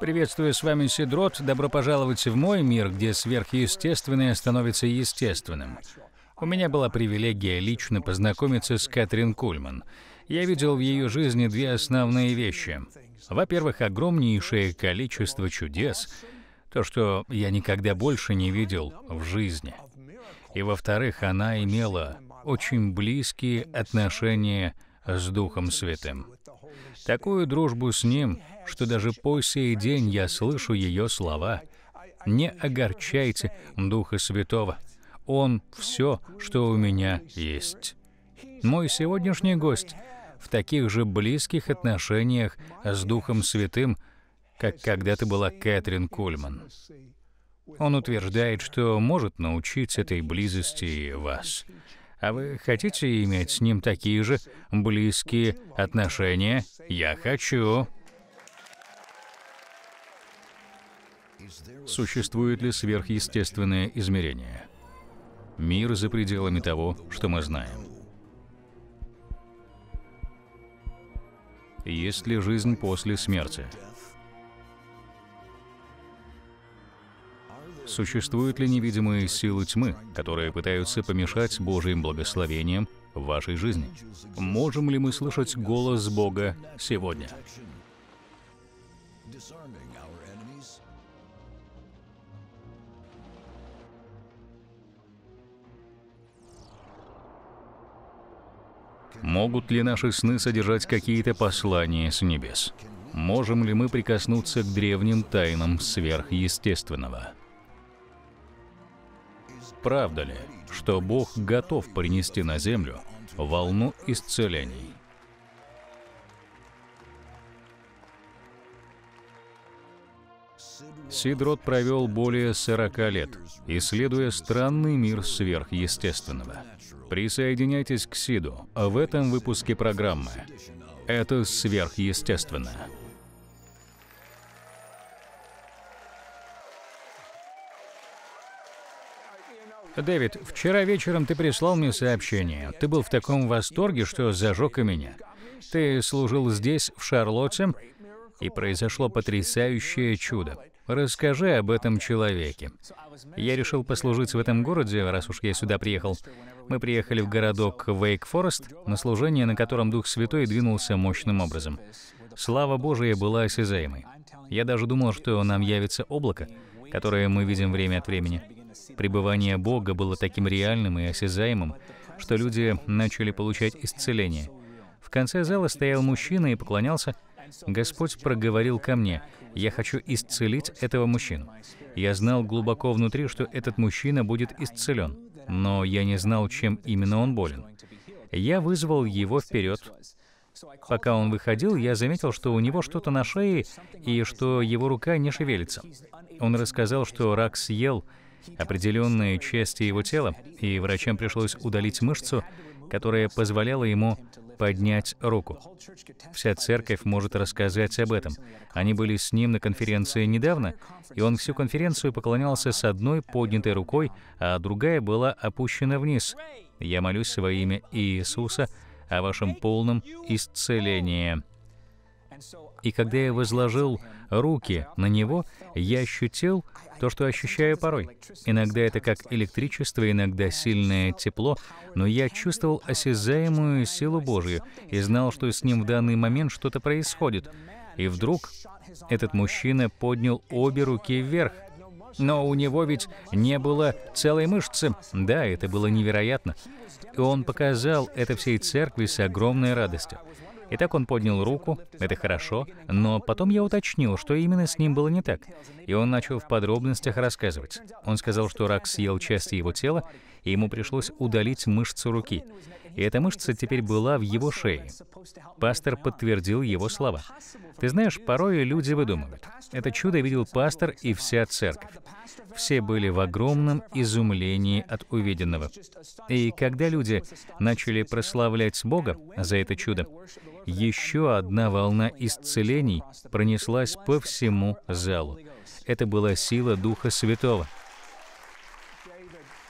Приветствую с вами Сидрот. Добро пожаловать в мой мир, где сверхъестественное становится естественным. У меня была привилегия лично познакомиться с Кэтрин Кульман. Я видел в ее жизни две основные вещи. Во-первых, огромнейшее количество чудес, то, что я никогда больше не видел в жизни. И во-вторых, она имела очень близкие отношения с Духом Святым. Такую дружбу с Ним, что даже по сей день я слышу ее слова. «Не огорчайте Духа Святого, Он — все, что у меня есть». Мой сегодняшний гость в таких же близких отношениях с Духом Святым, как когда-то была Кэтрин Кульман. Он утверждает, что может научить этой близости вас. А вы хотите иметь с ним такие же близкие отношения? Я хочу. Существует ли сверхъестественное измерение? Мир за пределами того, что мы знаем. Есть ли жизнь после смерти? Существуют ли невидимые силы тьмы, которые пытаются помешать Божьим благословениям в вашей жизни? Можем ли мы слышать голос Бога сегодня? Могут ли наши сны содержать какие-то послания с небес? Можем ли мы прикоснуться к древним тайнам сверхъестественного? правда ли, что Бог готов принести на землю волну исцелений? Сидрот провел более 40 лет, исследуя странный мир сверхъестественного. Присоединяйтесь к Сиду в этом выпуске программы. Это сверхъестественно. Дэвид, вчера вечером ты прислал мне сообщение. Ты был в таком восторге, что зажег и меня. Ты служил здесь, в Шарлотте, и произошло потрясающее чудо. Расскажи об этом человеке. Я решил послужить в этом городе, раз уж я сюда приехал. Мы приехали в городок Вейк-Форест, на служение, на котором Дух Святой двинулся мощным образом. Слава Божия была осязаемой. Я даже думал, что нам явится облако, которое мы видим время от времени. Пребывание Бога было таким реальным и осязаемым, что люди начали получать исцеление. В конце зала стоял мужчина и поклонялся. «Господь проговорил ко мне, я хочу исцелить этого мужчину». Я знал глубоко внутри, что этот мужчина будет исцелен, но я не знал, чем именно он болен. Я вызвал его вперед, Пока он выходил, я заметил, что у него что-то на шее и что его рука не шевелится. Он рассказал, что рак съел определенные части его тела, и врачам пришлось удалить мышцу, которая позволяла ему поднять руку. Вся церковь может рассказать об этом. Они были с ним на конференции недавно, и он всю конференцию поклонялся с одной поднятой рукой, а другая была опущена вниз. Я молюсь во имя Иисуса о вашем полном исцелении. И когда я возложил руки на него, я ощутил то, что ощущаю порой. Иногда это как электричество, иногда сильное тепло, но я чувствовал осязаемую силу Божью и знал, что с ним в данный момент что-то происходит. И вдруг этот мужчина поднял обе руки вверх. Но у него ведь не было целой мышцы. Да, это было невероятно. И он показал это всей церкви с огромной радостью. Итак, он поднял руку, это хорошо, но потом я уточнил, что именно с ним было не так. И он начал в подробностях рассказывать. Он сказал, что рак съел части его тела, и ему пришлось удалить мышцу руки. И эта мышца теперь была в его шее. Пастор подтвердил его слова. Ты знаешь, порой люди выдумывают. Это чудо видел пастор и вся церковь. Все были в огромном изумлении от увиденного. И когда люди начали прославлять Бога за это чудо, еще одна волна исцелений пронеслась по всему залу. Это была сила Духа Святого.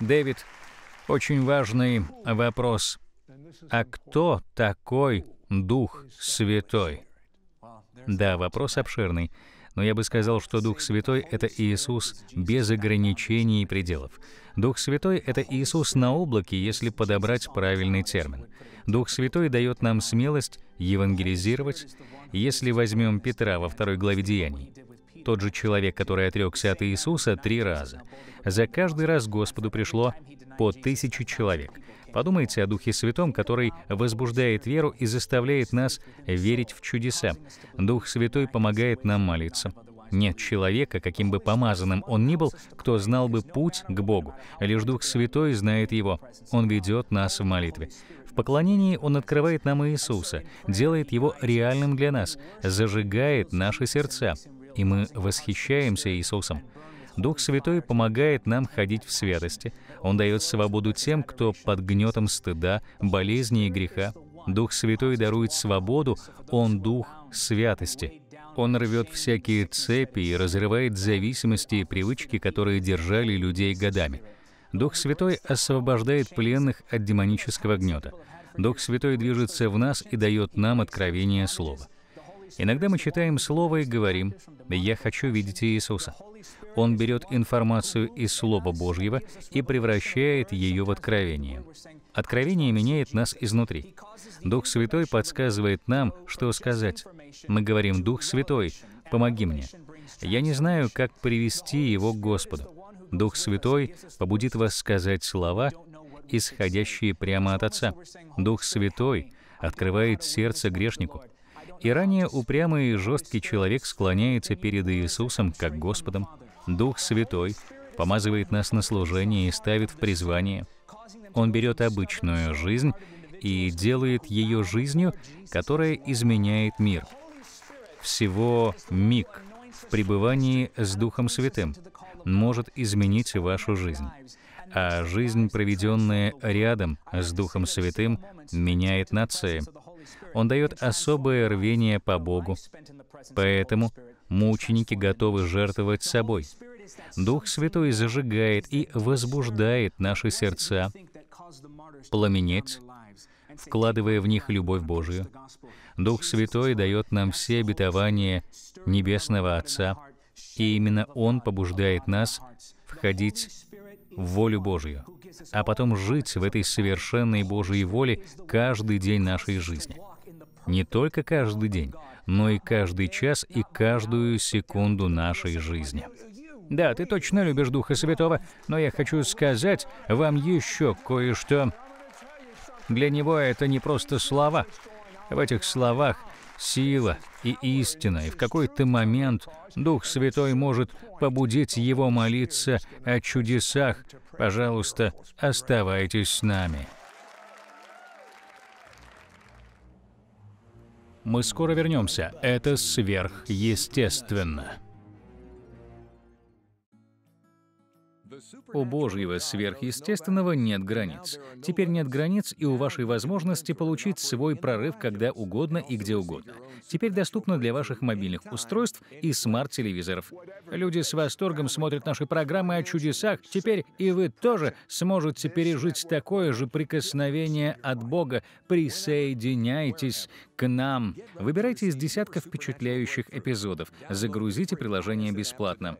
Дэвид, очень важный вопрос. А кто такой Дух Святой? Да, вопрос обширный. Но я бы сказал, что Дух Святой — это Иисус без ограничений и пределов. Дух Святой — это Иисус на облаке, если подобрать правильный термин. Дух Святой дает нам смелость евангелизировать, если возьмем Петра во второй главе Деяний. Тот же человек, который отрекся от Иисуса три раза. За каждый раз Господу пришло по тысячу человек. Подумайте о Духе Святом, который возбуждает веру и заставляет нас верить в чудеса. Дух Святой помогает нам молиться. Нет человека, каким бы помазанным он ни был, кто знал бы путь к Богу. Лишь Дух Святой знает его. Он ведет нас в молитве. В поклонении Он открывает нам Иисуса, делает Его реальным для нас, зажигает наши сердца и мы восхищаемся Иисусом. Дух Святой помогает нам ходить в святости. Он дает свободу тем, кто под гнетом стыда, болезни и греха. Дух Святой дарует свободу, Он — Дух святости. Он рвет всякие цепи и разрывает зависимости и привычки, которые держали людей годами. Дух Святой освобождает пленных от демонического гнета. Дух Святой движется в нас и дает нам откровение Слова. Иногда мы читаем Слово и говорим, «Я хочу видеть Иисуса». Он берет информацию из Слова Божьего и превращает ее в откровение. Откровение меняет нас изнутри. Дух Святой подсказывает нам, что сказать. Мы говорим, «Дух Святой, помоги мне». Я не знаю, как привести его к Господу. Дух Святой побудит вас сказать слова, исходящие прямо от Отца. Дух Святой открывает сердце грешнику. И ранее упрямый и жесткий человек склоняется перед Иисусом как Господом. Дух Святой помазывает нас на служение и ставит в призвание. Он берет обычную жизнь и делает ее жизнью, которая изменяет мир. Всего миг в пребывании с Духом Святым может изменить вашу жизнь. А жизнь, проведенная рядом с Духом Святым, меняет нации, он дает особое рвение по Богу. Поэтому мученики готовы жертвовать собой. Дух Святой зажигает и возбуждает наши сердца пламенеть, вкладывая в них любовь Божию. Дух Святой дает нам все обетования Небесного Отца, и именно Он побуждает нас входить в волю Божью, а потом жить в этой совершенной Божьей воле каждый день нашей жизни. Не только каждый день, но и каждый час и каждую секунду нашей жизни. Да, ты точно любишь Духа Святого, но я хочу сказать вам еще кое-что. Для Него это не просто слова. В этих словах сила и истина, и в какой-то момент Дух Святой может побудить его молиться о чудесах. Пожалуйста, оставайтесь с нами. Мы скоро вернемся. Это сверхъестественно. У Божьего сверхъестественного нет границ. Теперь нет границ и у вашей возможности получить свой прорыв когда угодно и где угодно. Теперь доступно для ваших мобильных устройств и смарт-телевизоров. Люди с восторгом смотрят наши программы о чудесах. Теперь и вы тоже сможете пережить такое же прикосновение от Бога. Присоединяйтесь к нам. Выбирайте из десятков впечатляющих эпизодов. Загрузите приложение бесплатно.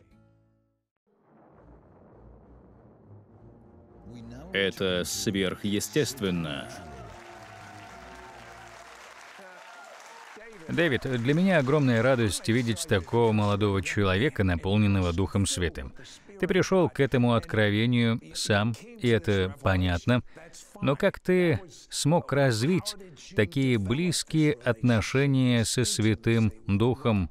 Это сверхъестественно. Дэвид, для меня огромная радость видеть такого молодого человека, наполненного Духом Святым. Ты пришел к этому откровению сам, и это понятно. Но как ты смог развить такие близкие отношения со Святым Духом?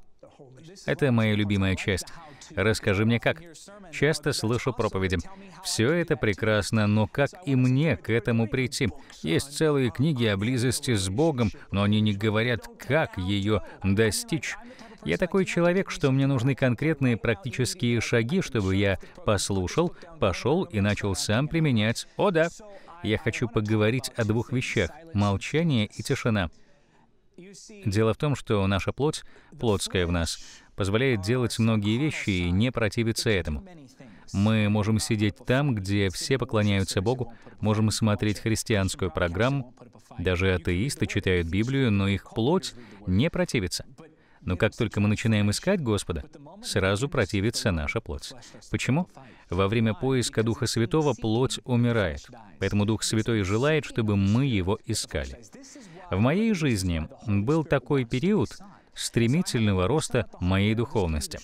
Это моя любимая часть. Расскажи мне как. Часто слышу проповеди. Все это прекрасно, но как и мне к этому прийти? Есть целые книги о близости с Богом, но они не говорят, как ее достичь. Я такой человек, что мне нужны конкретные практические шаги, чтобы я послушал, пошел и начал сам применять. О да, я хочу поговорить о двух вещах — молчание и тишина. Дело в том, что наша плоть, плотская в нас, позволяет делать многие вещи и не противиться этому. Мы можем сидеть там, где все поклоняются Богу, можем смотреть христианскую программу, даже атеисты читают Библию, но их плоть не противится. Но как только мы начинаем искать Господа, сразу противится наша плоть. Почему? Во время поиска Духа Святого плоть умирает. Поэтому Дух Святой желает, чтобы мы его искали. В моей жизни был такой период, стремительного роста моей духовности.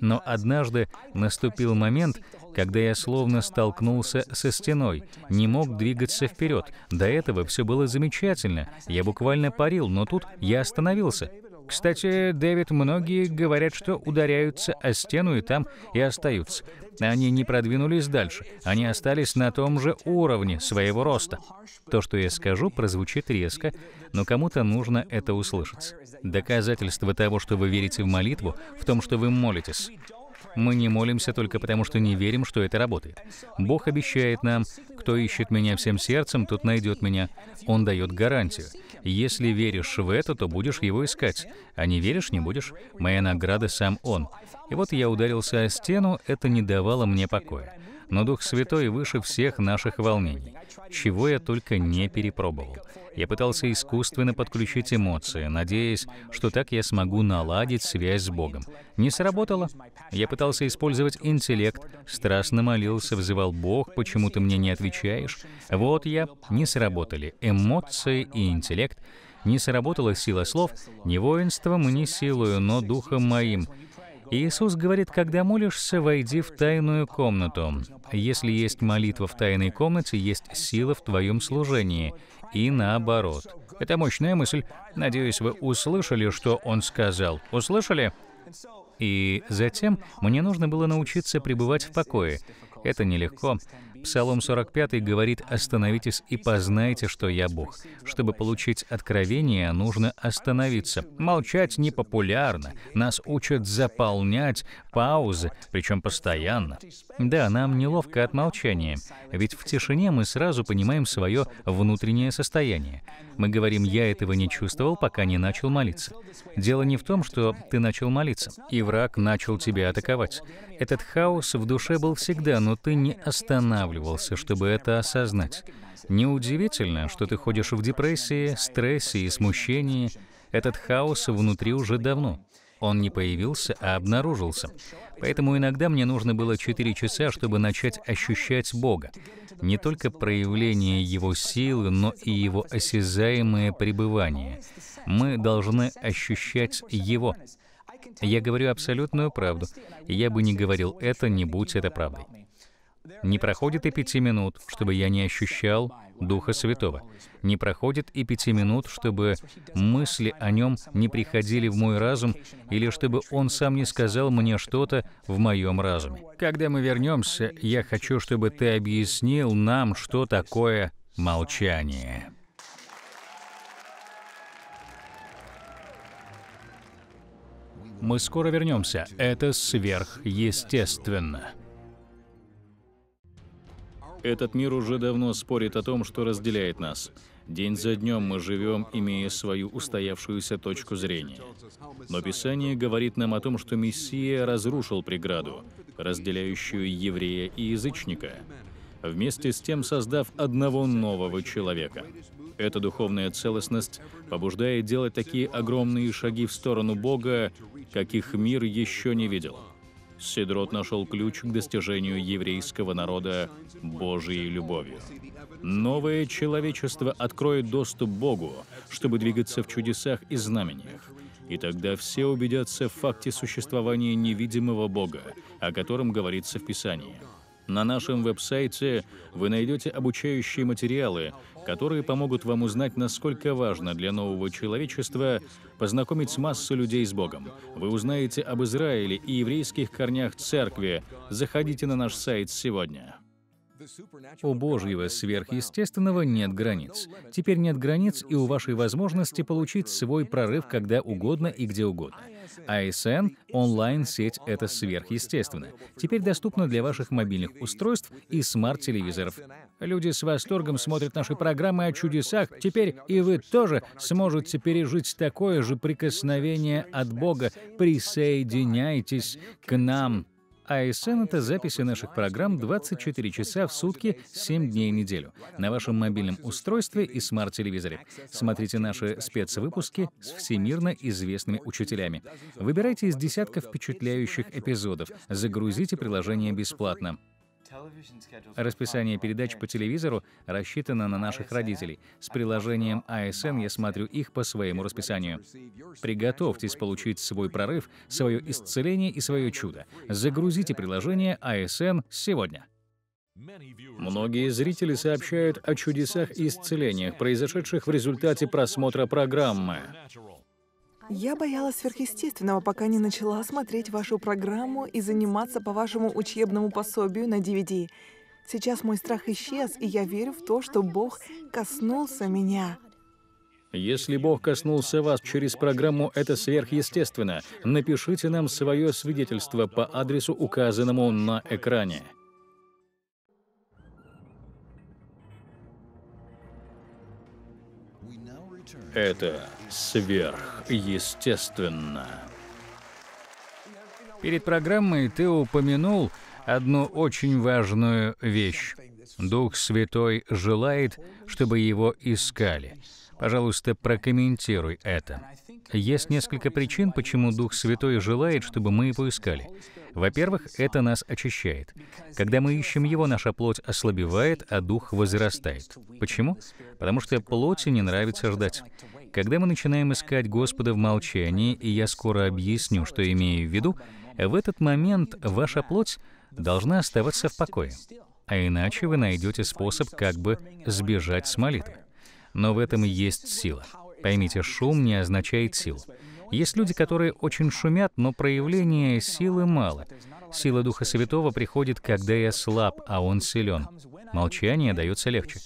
Но однажды наступил момент, когда я словно столкнулся со стеной, не мог двигаться вперед. До этого все было замечательно, я буквально парил, но тут я остановился. Кстати, Дэвид, многие говорят, что ударяются о стену и там и остаются. Они не продвинулись дальше, они остались на том же уровне своего роста. То, что я скажу, прозвучит резко, но кому-то нужно это услышать. Доказательство того, что вы верите в молитву, в том, что вы молитесь. Мы не молимся только потому, что не верим, что это работает. Бог обещает нам, кто ищет меня всем сердцем, тот найдет меня. Он дает гарантию. Если веришь в это, то будешь его искать. А не веришь, не будешь. Моя награда сам он. И вот я ударился о стену, это не давало мне покоя но Дух Святой выше всех наших волнений, чего я только не перепробовал. Я пытался искусственно подключить эмоции, надеясь, что так я смогу наладить связь с Богом. Не сработало. Я пытался использовать интеллект, страстно молился, взывал Бог, почему ты мне не отвечаешь. Вот я, не сработали эмоции и интеллект, не сработала сила слов, не воинством, не силою, но духом моим. Иисус говорит, когда молишься, войди в тайную комнату. Если есть молитва в тайной комнате, есть сила в твоем служении. И наоборот. Это мощная мысль. Надеюсь, вы услышали, что он сказал. Услышали? И затем мне нужно было научиться пребывать в покое. Это нелегко. Псалом 45 говорит «Остановитесь и познайте, что я Бог». Чтобы получить откровение, нужно остановиться. Молчать непопулярно. Нас учат заполнять паузы, причем постоянно. Да, нам неловко от молчания, ведь в тишине мы сразу понимаем свое внутреннее состояние. Мы говорим «я этого не чувствовал, пока не начал молиться». Дело не в том, что ты начал молиться, и враг начал тебя атаковать. Этот хаос в душе был всегда, но ты не останавливаешься останавливался, чтобы это осознать. Неудивительно, что ты ходишь в депрессии, стрессе и смущении. Этот хаос внутри уже давно. Он не появился, а обнаружился. Поэтому иногда мне нужно было 4 часа, чтобы начать ощущать Бога. Не только проявление Его силы, но и Его осязаемое пребывание. Мы должны ощущать Его. Я говорю абсолютную правду. Я бы не говорил это, не будь это правдой. Не проходит и пяти минут, чтобы я не ощущал Духа Святого. Не проходит и пяти минут, чтобы мысли о Нем не приходили в мой разум, или чтобы Он сам не сказал мне что-то в моем разуме. Когда мы вернемся, я хочу, чтобы ты объяснил нам, что такое молчание. Мы скоро вернемся. Это сверхъестественно. Этот мир уже давно спорит о том, что разделяет нас. День за днем мы живем, имея свою устоявшуюся точку зрения. Но Писание говорит нам о том, что Мессия разрушил преграду, разделяющую еврея и язычника, вместе с тем создав одного нового человека. Эта духовная целостность побуждает делать такие огромные шаги в сторону Бога, каких мир еще не видел. Сидрот нашел ключ к достижению еврейского народа Божьей любовью. Новое человечество откроет доступ Богу, чтобы двигаться в чудесах и знамениях. И тогда все убедятся в факте существования невидимого Бога, о котором говорится в Писании — на нашем веб-сайте вы найдете обучающие материалы, которые помогут вам узнать, насколько важно для нового человечества познакомить массу людей с Богом. Вы узнаете об Израиле и еврейских корнях церкви. Заходите на наш сайт сегодня. У Божьего сверхъестественного нет границ. Теперь нет границ и у вашей возможности получить свой прорыв когда угодно и где угодно. ASN а — онлайн-сеть — это сверхъестественно. Теперь доступно для ваших мобильных устройств и смарт-телевизоров. Люди с восторгом смотрят наши программы о чудесах. Теперь и вы тоже сможете пережить такое же прикосновение от Бога. Присоединяйтесь к нам. АСН — это записи наших программ 24 часа в сутки, 7 дней в неделю, на вашем мобильном устройстве и смарт-телевизоре. Смотрите наши спецвыпуски с всемирно известными учителями. Выбирайте из десятков впечатляющих эпизодов, загрузите приложение бесплатно. Расписание передач по телевизору рассчитано на наших родителей. С приложением ASN а я смотрю их по своему расписанию. Приготовьтесь получить свой прорыв, свое исцеление и свое чудо. Загрузите приложение ASN а сегодня. Многие зрители сообщают о чудесах и исцелениях, произошедших в результате просмотра программы. Я боялась сверхъестественного, пока не начала смотреть вашу программу и заниматься по вашему учебному пособию на DVD. Сейчас мой страх исчез, и я верю в то, что Бог коснулся меня. Если Бог коснулся вас через программу «Это сверхъестественно», напишите нам свое свидетельство по адресу, указанному на экране. Это сверх естественно. Перед программой ты упомянул одну очень важную вещь. Дух Святой желает, чтобы его искали. Пожалуйста, прокомментируй это. Есть несколько причин, почему Дух Святой желает, чтобы мы его искали. Во-первых, это нас очищает. Когда мы ищем его, наша плоть ослабевает, а дух возрастает. Почему? Потому что плоти не нравится ждать. Когда мы начинаем искать Господа в молчании, и я скоро объясню, что имею в виду, в этот момент ваша плоть должна оставаться в покое, а иначе вы найдете способ как бы сбежать с молитвы. Но в этом и есть сила. Поймите, шум не означает силу. Есть люди, которые очень шумят, но проявления силы мало. Сила Духа Святого приходит, когда я слаб, а он силен. Молчание дается легче.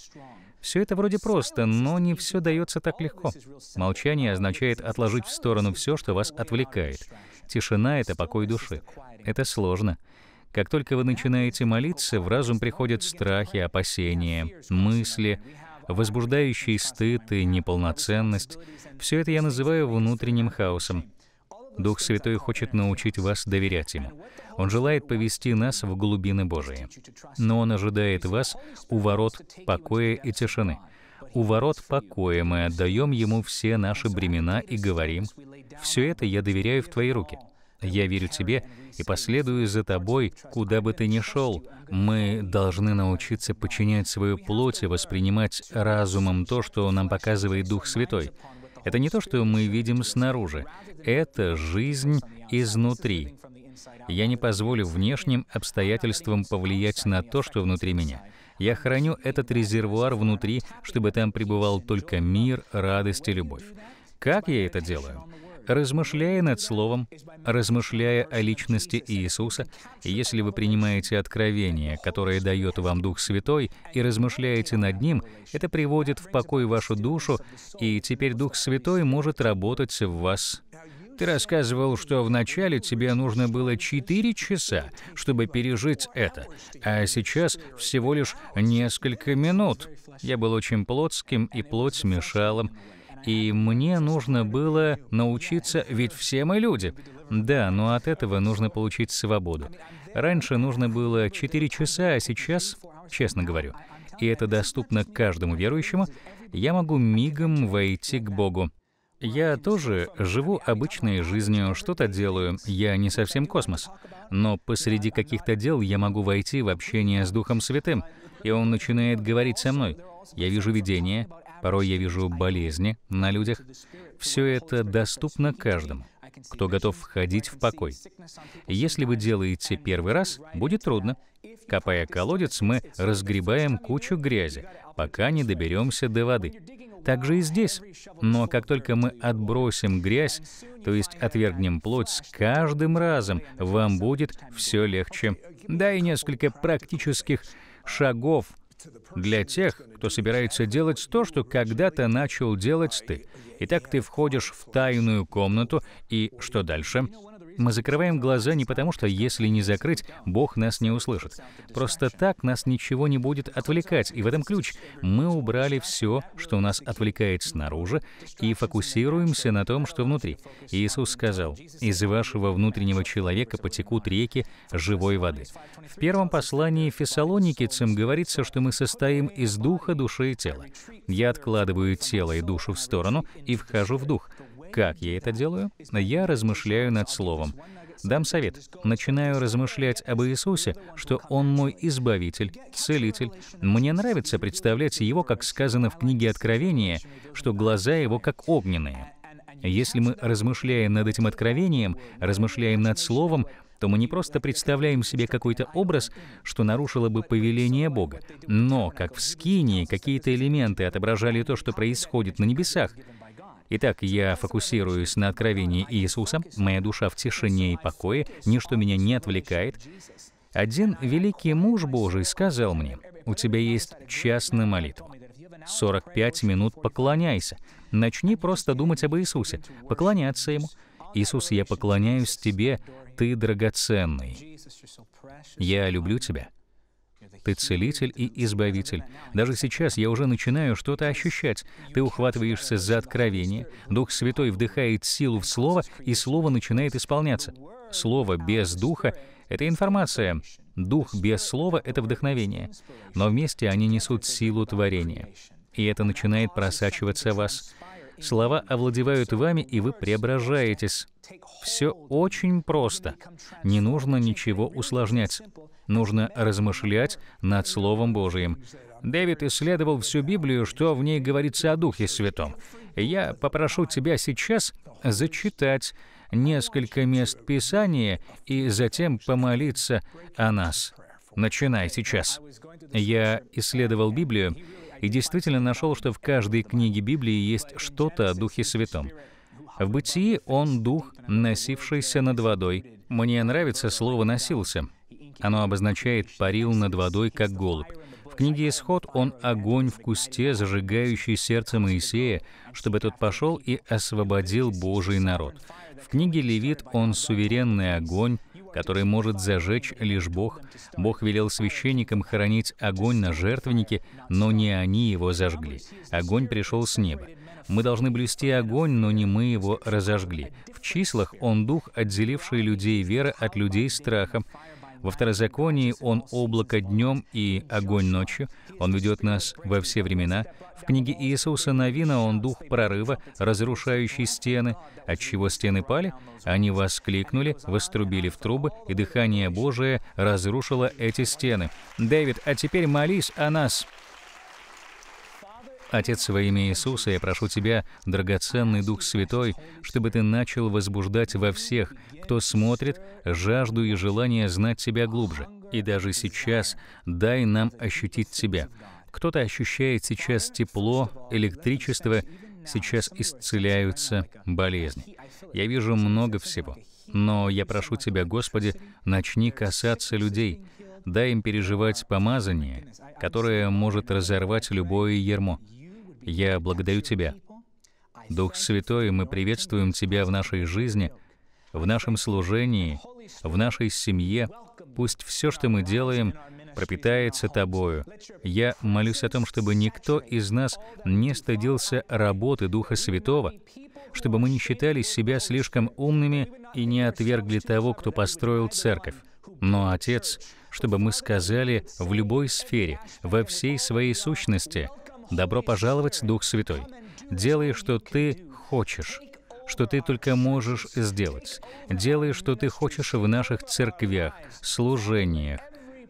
Все это вроде просто, но не все дается так легко. Молчание означает отложить в сторону все, что вас отвлекает. Тишина — это покой души. Это сложно. Как только вы начинаете молиться, в разум приходят страхи, опасения, мысли, возбуждающий стыд и неполноценность. Все это я называю внутренним хаосом. Дух Святой хочет научить вас доверять Ему. Он желает повести нас в глубины Божии. Но Он ожидает вас у ворот покоя и тишины. У ворот покоя мы отдаем Ему все наши бремена и говорим, «Все это я доверяю в Твои руки». Я верю тебе и последую за тобой, куда бы ты ни шел. Мы должны научиться подчинять свою плоть и воспринимать разумом то, что нам показывает Дух Святой. Это не то, что мы видим снаружи. Это жизнь изнутри. Я не позволю внешним обстоятельствам повлиять на то, что внутри меня. Я храню этот резервуар внутри, чтобы там пребывал только мир, радость и любовь. Как я это делаю? Размышляя над Словом, размышляя о личности Иисуса, если вы принимаете откровение, которое дает вам Дух Святой, и размышляете над ним, это приводит в покой вашу душу, и теперь Дух Святой может работать в вас. Ты рассказывал, что вначале тебе нужно было 4 часа, чтобы пережить это, а сейчас всего лишь несколько минут. Я был очень плотским, и плоть мешала и мне нужно было научиться, ведь все мы люди. Да, но от этого нужно получить свободу. Раньше нужно было 4 часа, а сейчас, честно говорю, и это доступно каждому верующему, я могу мигом войти к Богу. Я тоже живу обычной жизнью, что-то делаю, я не совсем космос. Но посреди каких-то дел я могу войти в общение с Духом Святым, и Он начинает говорить со мной. Я вижу видение, Порой я вижу болезни на людях. Все это доступно каждому, кто готов входить в покой. Если вы делаете первый раз, будет трудно. Копая колодец, мы разгребаем кучу грязи, пока не доберемся до воды. Так же и здесь. Но как только мы отбросим грязь, то есть отвергнем плоть, с каждым разом вам будет все легче. Да и несколько практических шагов — для тех, кто собирается делать то, что когда-то начал делать ты. Итак, ты входишь в тайную комнату, и что дальше? Мы закрываем глаза не потому, что если не закрыть, Бог нас не услышит. Просто так нас ничего не будет отвлекать, и в этом ключ. Мы убрали все, что нас отвлекает снаружи, и фокусируемся на том, что внутри. Иисус сказал, «Из вашего внутреннего человека потекут реки живой воды». В первом послании фессалоникицам говорится, что мы состоим из духа, души и тела. Я откладываю тело и душу в сторону и вхожу в дух — как я это делаю? Я размышляю над Словом. Дам совет. Начинаю размышлять об Иисусе, что Он мой Избавитель, Целитель. Мне нравится представлять Его, как сказано в книге Откровения, что глаза Его как огненные. Если мы размышляем над этим откровением, размышляем над Словом, то мы не просто представляем себе какой-то образ, что нарушило бы повеление Бога, но, как в Скинии, какие-то элементы отображали то, что происходит на небесах — Итак, я фокусируюсь на откровении Иисуса, моя душа в тишине и покое, ничто меня не отвлекает. Один великий муж Божий сказал мне, у тебя есть час на молитву. 45 минут поклоняйся. Начни просто думать об Иисусе, поклоняться Ему. Иисус, я поклоняюсь Тебе, Ты драгоценный. Я люблю Тебя. Ты целитель и избавитель. Даже сейчас я уже начинаю что-то ощущать. Ты ухватываешься за откровение, Дух Святой вдыхает силу в Слово, и Слово начинает исполняться. Слово без Духа — это информация. Дух без Слова — это вдохновение. Но вместе они несут силу творения. И это начинает просачиваться в вас. Слова овладевают вами, и вы преображаетесь. Все очень просто. Не нужно ничего усложнять нужно размышлять над Словом Божиим. Дэвид исследовал всю Библию, что в ней говорится о Духе Святом. Я попрошу тебя сейчас зачитать несколько мест Писания и затем помолиться о нас. Начинай сейчас. Я исследовал Библию и действительно нашел, что в каждой книге Библии есть что-то о Духе Святом. В бытии он дух, носившийся над водой. Мне нравится слово «носился». Оно обозначает «парил над водой, как голубь». В книге «Исход» он огонь в кусте, зажигающий сердце Моисея, чтобы тот пошел и освободил Божий народ. В книге «Левит» он суверенный огонь, который может зажечь лишь Бог. Бог велел священникам хоронить огонь на жертвеннике, но не они его зажгли. Огонь пришел с неба. Мы должны блюсти огонь, но не мы его разожгли. В числах он дух, отделивший людей веры от людей страхом, во Второзаконии он облако днем и огонь ночью. Он ведет нас во все времена. В книге Иисуса Новина он дух прорыва, разрушающий стены. От чего стены пали? Они воскликнули, вострубили в трубы, и дыхание Божие разрушило эти стены. Дэвид, а теперь молись о нас. Отец, во имя Иисуса, я прошу Тебя, драгоценный Дух Святой, чтобы Ты начал возбуждать во всех, кто смотрит, жажду и желание знать Тебя глубже. И даже сейчас дай нам ощутить Тебя. Кто-то ощущает сейчас тепло, электричество, сейчас исцеляются болезни. Я вижу много всего. Но я прошу Тебя, Господи, начни касаться людей, дай им переживать помазание, которое может разорвать любое ермо. Я благодарю Тебя. Дух Святой, мы приветствуем Тебя в нашей жизни, в нашем служении, в нашей семье. Пусть все, что мы делаем, пропитается Тобою. Я молюсь о том, чтобы никто из нас не стыдился работы Духа Святого, чтобы мы не считали себя слишком умными и не отвергли того, кто построил церковь. Но, Отец, чтобы мы сказали в любой сфере, во всей своей сущности, Добро пожаловать, Дух Святой. Делай, что ты хочешь, что ты только можешь сделать. Делай, что ты хочешь в наших церквях, служениях,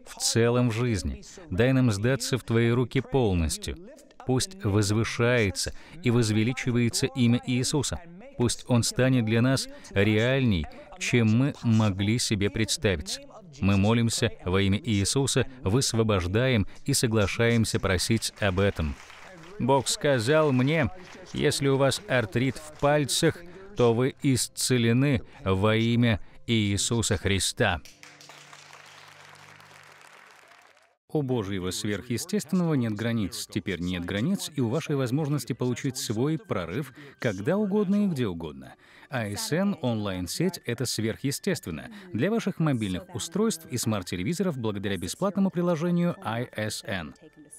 в целом в жизни. Дай нам сдаться в Твои руки полностью. Пусть возвышается и возвеличивается имя Иисуса. Пусть Он станет для нас реальней, чем мы могли себе представить. Мы молимся во имя Иисуса, высвобождаем и соглашаемся просить об этом. Бог сказал мне, если у вас артрит в пальцах, то вы исцелены во имя Иисуса Христа. У Божьего сверхъестественного нет границ, теперь нет границ и у вашей возможности получить свой прорыв когда угодно и где угодно. ISN а онлайн-сеть — это сверхъестественно для ваших мобильных устройств и смарт-телевизоров благодаря бесплатному приложению ISN. А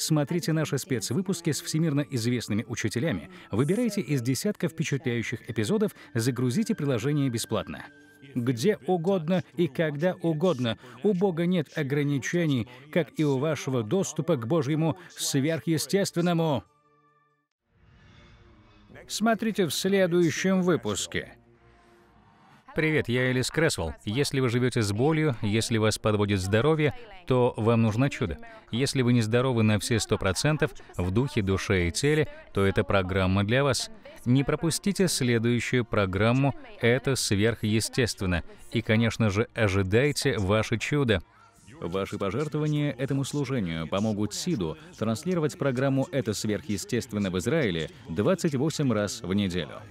Смотрите наши спецвыпуски с всемирно известными учителями, выбирайте из десятка впечатляющих эпизодов, загрузите приложение бесплатно. Где угодно и когда угодно. У Бога нет ограничений, как и у вашего доступа к Божьему сверхъестественному. Смотрите в следующем выпуске. Привет, я Элис Кресвелл. Если вы живете с болью, если вас подводит здоровье, то вам нужно чудо. Если вы не здоровы на все сто процентов в духе, душе и теле, то эта программа для вас. Не пропустите следующую программу «Это сверхъестественно». И, конечно же, ожидайте ваше чудо. Ваши пожертвования этому служению помогут СИДу транслировать программу «Это сверхъестественно» в Израиле 28 раз в неделю.